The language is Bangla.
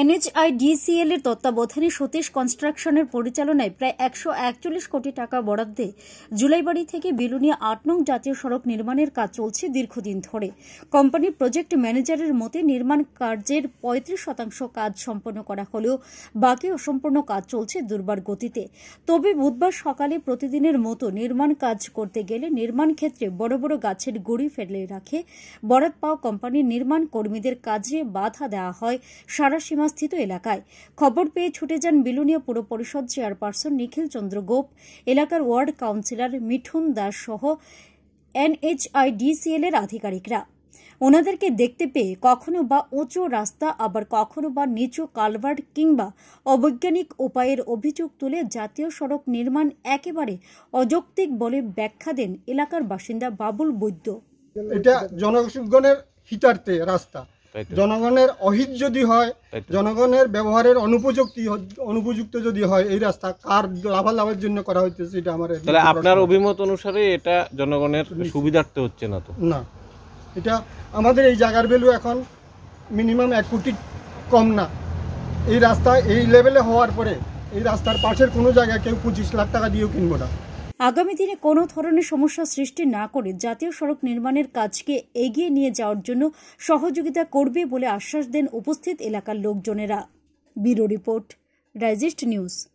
এনএইচআইডিসিএল এর তত্ত্বাবধানে সতীশ কনস্ট্রাকশনের পরিচালনায় প্রায় একশো একচল্লিশ কোটি টাকা বরাদ্দে জুলাইবাড়ি থেকে বিলুনিয়া আট নং জাতীয় সড়ক নির্মাণের কাজ চলছে দীর্ঘদিন ধরে কোম্পানির প্রজেক্ট ম্যানেজারের মতে নির্মাণ কার্যের পঁয়ত্রিশ শতাংশ কাজ সম্পন্ন করা হলেও বাকি অসম্পূর্ণ কাজ চলছে দুর্বার গতিতে তবে বুধবার সকালে প্রতিদিনের মতো নির্মাণ কাজ করতে গেলে নির্মাণ ক্ষেত্রে বড় বড় গাছের গুঁড়ি ফেলে রাখে বরাদ পাওয়া কোম্পানির নির্মাণ কর্মীদের কাজে বাধা দেওয়া হয় সারা সীমা মহকুমাস্থিত এলাকায় খবর পেয়ে ছুটে যান বিলুনিয়া পুর পরিষদ চেয়ারপারসন নিখিল চন্দ্র গোপ এলাকার ওয়ার্ড কাউন্সিলর মিঠুন দাস সহ এনএইচআইডিসিএল এর আধিকারিকরা ওনাদেরকে দেখতে পেয়ে কখনো বা উঁচু রাস্তা আবার কখনো বা নিচু কালভার্ট কিংবা অবৈজ্ঞানিক উপায়ের অভিযোগ তুলে জাতীয় সড়ক নির্মাণ একেবারে অযৌক্তিক বলে ব্যাখ্যা দেন এলাকার বাসিন্দা বাবুল বৈদ্য এটা জনগণের হিতার্থে রাস্তা জনগণের অহিত যদি হয় জনগণের ব্যবহারের অনুপযুক্তি অনুপযুক্ত যদি হয় এই রাস্তা কার লাভালাভের জন্য করা হইতেছে এটা আমার তাহলে আপনার অভিমত অনুসারে এটা জনগণের সুবিধার্থে হচ্ছে না তো না এটা আমাদের এই জায়গার ভ্যালু এখন মিনিমাম এক কোটি কম না এই রাস্তা এই লেভেলে হওয়ার পরে এই রাস্তার পাশের কোনো জায়গায় কেউ পঁচিশ লাখ টাকা দিয়েও কিনবো না আগামী দিনে কোনো ধরনের সমস্যা সৃষ্টি না করে জাতীয় সড়ক নির্মাণের কাজকে এগিয়ে নিয়ে যাওয়ার জন্য সহযোগিতা করবে বলে আশ্বাস দেন উপস্থিত এলাকার লোকজনেরা ব্যুরো রিপোর্ট রাইজিস্ট নিউজ